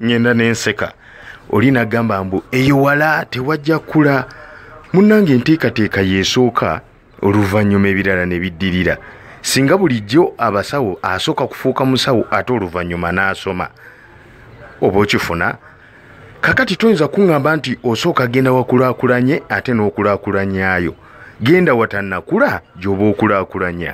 ŋenda nenseka oli nagamba mbu eyowala tewajja kkula munnange enteekateeka yesooka oluvannyuma ebirala ne biddirira singa bulijjo abasawo asooka kufuuka musawo ate oluvannyuma n'asoma oba okifuna kakati toyinza kuŋŋamba nti osooka genda wakulaakulanye ate n'okulaakulanyaayo genda watannakula gy'oba okulaakulanya